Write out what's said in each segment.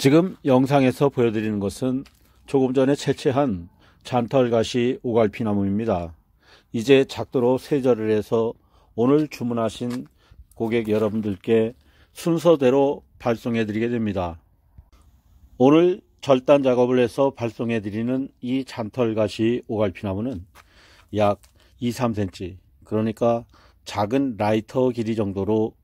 지금 영상에서 보여드리는 것은 조금 전에 채취한 잔털가시 오갈피나무입니다. 이제 작도로 세절을 해서 오늘 주문하신 고객 여러분들께 순서대로 발송해 드리게 됩니다. 오늘 절단 작업을 해서 발송해 드리는 이 잔털가시 오갈피나무는 약 2, 3cm 그러니까 작은 라이터 길이 정도로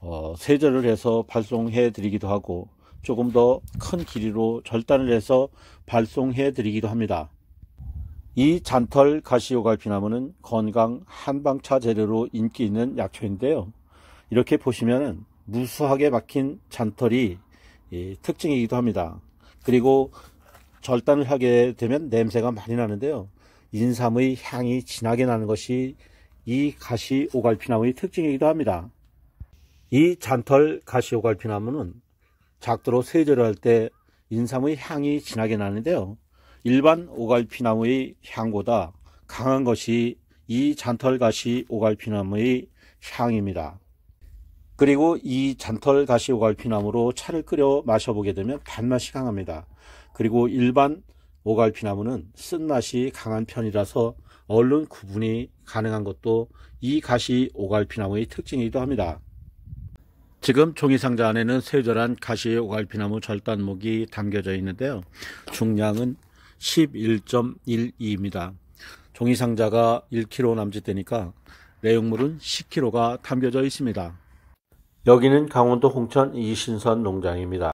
어, 세절을 해서 발송해 드리기도 하고 조금 더 큰 길이로 절단을 해서 발송해 드리기도 합니다. 이 잔털 가시오갈 피나무는 건강 한방차 재료로 인기 있는 약초인데요. 이렇게 보시면 무수하게 막힌 잔털이 예, 특징이기도 합니다. 그리고 절단을 하게 되면 냄새가 많이 나는데요. 인삼의 향이 진하게 나는 것이 이 가시 오갈피나무의 특징이기도 합니다. 이 잔털 가시 오갈피나무는 작도로 세제를 할 때 인삼의 향이 진하게 나는데요. 일반 오갈피나무의 향보다 강한 것이 이 잔털가시 오갈피나무의 향입니다. 그리고 이 잔털가시 오갈피나무로 차를 끓여 마셔보게 되면 단맛이 강합니다. 그리고 일반 오갈피나무는 쓴맛이 강한 편이라서 얼른 구분이 가능한 것도 이 가시 오갈피나무의 특징이기도 합니다. 지금 종이상자 안에는 세절한 가시의 오갈피나무 절단목이 담겨져 있는데요. 중량은 11.12입니다. 종이상자가 1kg 남짓되니까 내용물은 10kg가 담겨져 있습니다. 여기는 강원도 홍천 이신선 농장입니다.